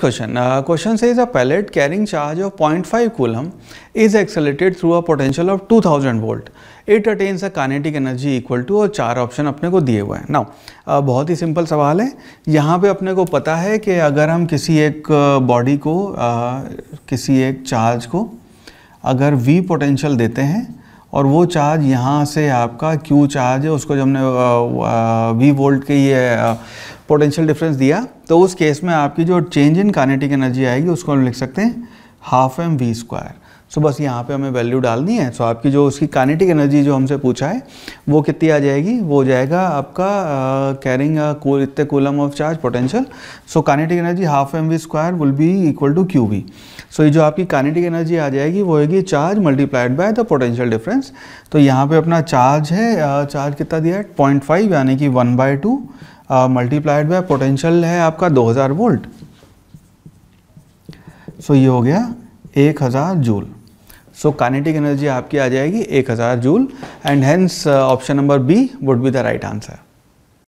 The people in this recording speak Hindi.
क्वेश्चन क्वेश्चन से is a pellet carrying charge of point five coulomb is accelerated through a potential of two thousand volt it attains a kinetic energy equal to और चार ऑप्शन अपने को दिए हुए हैं नाउ uh, बहुत ही सिंपल सवाल है यहाँ पे अपने को पता है कि अगर हम किसी एक बॉडी uh, को आ, uh, किसी एक चार्ज को अगर वी पोटेंशियल देते हैं और वो चार्ज यहाँ से आपका क्यू चार्ज है उसको जब हमने वी वोल्ट के ये पोटेंशियल डिफरेंस दिया तो उस केस में आपकी जो चेंज इन कानेटिक एनर्जी आएगी उसको हम लिख सकते हैं half M V square so बस यहाँ पे हमें वैल्यू डालनी है सो आपकी जो उसकी कानेटिक एनर्जी जो हमसे पूछा है वो कितनी आ जाएगी वो जाएगा आपका कैरिंग uh, कोल इतने coulomb of charge potential so kinetic energy half M V square will be equal to Q V so ये जो आपकी कानेटिक एनर्जी आ जाएगी वो होगी charge multiplied by the potential difference तो यहाँ पर अपना चार्ज है चार्ज uh, कितना दिया है पॉइंट फाइव यानी कि one by two multiplied by potential है आपका दो हज़ार वोल्ट सो so ये हो गया एक हज़ार जूल सो कानेटिक एनर्जी आपकी आ जाएगी 1000 joule and hence option number B would be the right answer